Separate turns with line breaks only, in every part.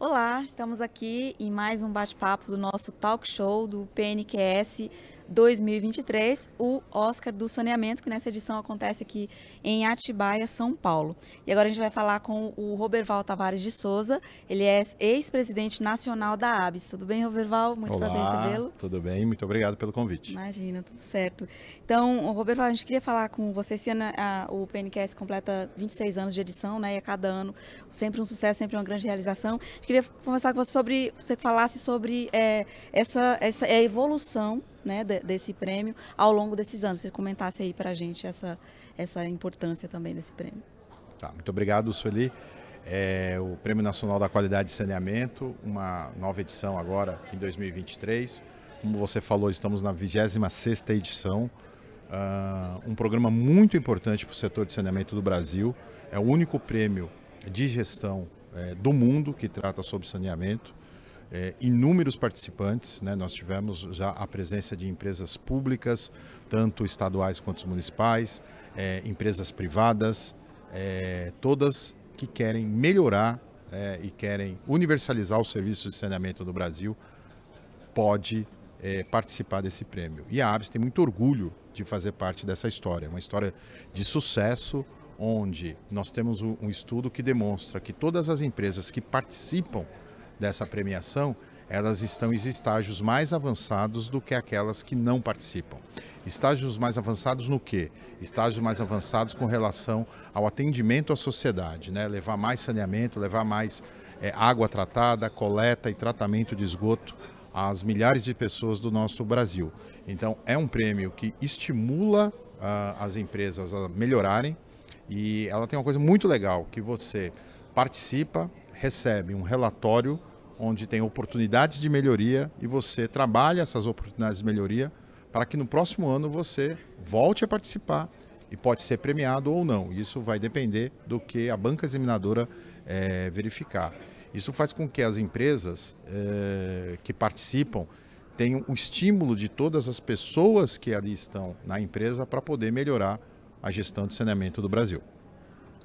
Olá, estamos aqui em mais um bate-papo do nosso talk show do PNQS 2023, o Oscar do Saneamento, que nessa edição acontece aqui em Atibaia, São Paulo. E agora a gente vai falar com o Roberval Tavares de Souza, ele é ex-presidente nacional da ABS. Tudo bem, Roberval? Muito Olá, prazer recebê-lo.
Tudo bem, muito obrigado pelo convite.
Imagina, tudo certo. Então, Roberval, a gente queria falar com você, esse ano a, o PNQS completa 26 anos de edição, né, e a cada ano sempre um sucesso, sempre uma grande realização. A gente queria conversar com você sobre, você falasse sobre é, essa, essa é, evolução né, de, desse prêmio ao longo desses anos. Você comentasse aí para a gente essa, essa importância também desse prêmio.
Tá, muito obrigado, Sueli. É, o Prêmio Nacional da Qualidade de Saneamento, uma nova edição agora em 2023. Como você falou, estamos na 26ª edição. Uh, um programa muito importante para o setor de saneamento do Brasil. É o único prêmio de gestão é, do mundo que trata sobre saneamento é, inúmeros participantes. Né? Nós tivemos já a presença de empresas públicas, tanto estaduais quanto municipais, é, empresas privadas, é, todas que querem melhorar é, e querem universalizar o serviço de saneamento no Brasil, pode é, participar desse prêmio. E a ABS tem muito orgulho de fazer parte dessa história, uma história de sucesso, onde nós temos um estudo que demonstra que todas as empresas que participam dessa premiação, elas estão em estágios mais avançados do que aquelas que não participam. Estágios mais avançados no quê? Estágios mais avançados com relação ao atendimento à sociedade, né? levar mais saneamento, levar mais é, água tratada, coleta e tratamento de esgoto às milhares de pessoas do nosso Brasil. Então, é um prêmio que estimula uh, as empresas a melhorarem e ela tem uma coisa muito legal, que você participa, recebe um relatório onde tem oportunidades de melhoria e você trabalha essas oportunidades de melhoria para que no próximo ano você volte a participar e pode ser premiado ou não. Isso vai depender do que a banca examinadora é, verificar. Isso faz com que as empresas é, que participam tenham o estímulo de todas as pessoas que ali estão na empresa para poder melhorar a gestão de saneamento do Brasil.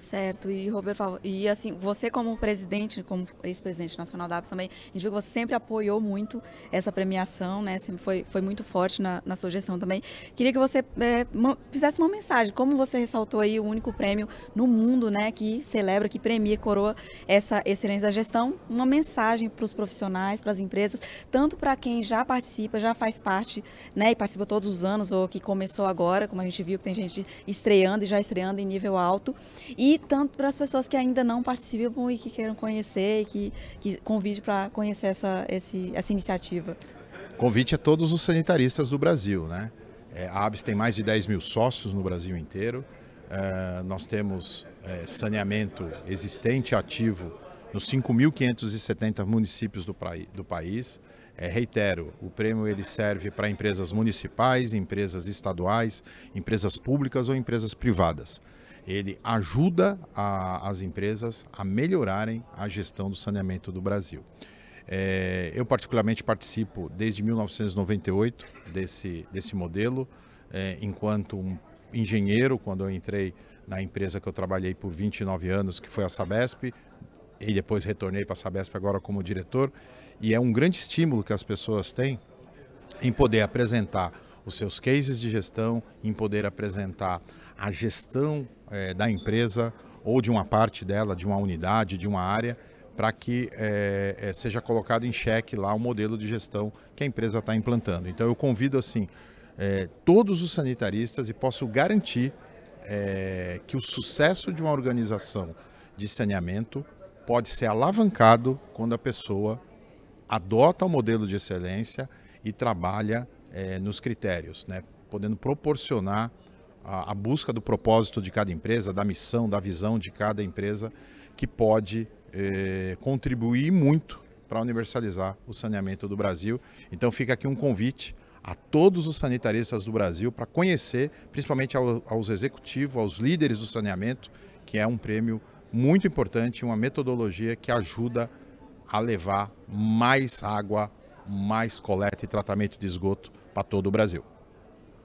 Certo, e Robert e assim, você como presidente, como ex-presidente nacional da APS também, a gente viu que você sempre apoiou muito essa premiação, né, sempre foi, foi muito forte na, na sua gestão também. Queria que você é, fizesse uma mensagem, como você ressaltou aí o único prêmio no mundo, né, que celebra, que premia, coroa essa excelência da gestão, uma mensagem para os profissionais, para as empresas, tanto para quem já participa, já faz parte, né, e participa todos os anos, ou que começou agora, como a gente viu que tem gente estreando e já estreando em nível alto, e e tanto para as pessoas que ainda não participam e que queiram conhecer, que, que convide para conhecer essa, esse, essa iniciativa?
Convite a todos os sanitaristas do Brasil, né? É, a ABS tem mais de 10 mil sócios no Brasil inteiro. É, nós temos é, saneamento existente, ativo, nos 5.570 municípios do, pra, do país. É, reitero, o prêmio ele serve para empresas municipais, empresas estaduais, empresas públicas ou empresas privadas ele ajuda a, as empresas a melhorarem a gestão do saneamento do Brasil. É, eu particularmente participo desde 1998 desse, desse modelo, é, enquanto um engenheiro, quando eu entrei na empresa que eu trabalhei por 29 anos, que foi a Sabesp, e depois retornei para a Sabesp agora como diretor, e é um grande estímulo que as pessoas têm em poder apresentar os seus cases de gestão, em poder apresentar a gestão eh, da empresa ou de uma parte dela, de uma unidade, de uma área, para que eh, eh, seja colocado em xeque lá o modelo de gestão que a empresa está implantando. Então eu convido assim todos os sanitaristas e posso garantir que o sucesso de uma organização de saneamento pode ser alavancado quando a pessoa adota o um modelo de excelência e trabalha é, nos critérios, né? podendo proporcionar a, a, busca do propósito de cada empresa, da missão, da visão de cada empresa, que pode é, contribuir muito para universalizar o saneamento do Brasil. Então fica aqui um convite a todos os sanitaristas do Brasil para conhecer, principalmente ao, aos executivos, aos líderes do saneamento, que é um prêmio muito importante, uma metodologia que ajuda a levar mais água mais coleta e tratamento de esgoto para todo o Brasil.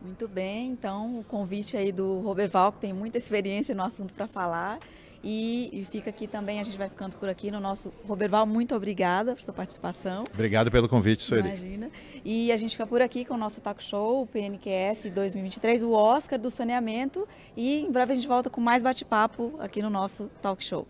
Muito bem, então o convite aí do Robert Val que tem muita experiência no assunto para falar. E, e, fica aqui também, a gente vai ficando por aqui no nosso. Robert Val muito obrigada por sua participação.
Obrigado pelo convite, Sueli. Imagina.
E a gente fica por aqui com o nosso talk Show, o PNQS 2023, o Oscar do Saneamento. E em breve a gente volta com mais bate-papo aqui no nosso Talk Show.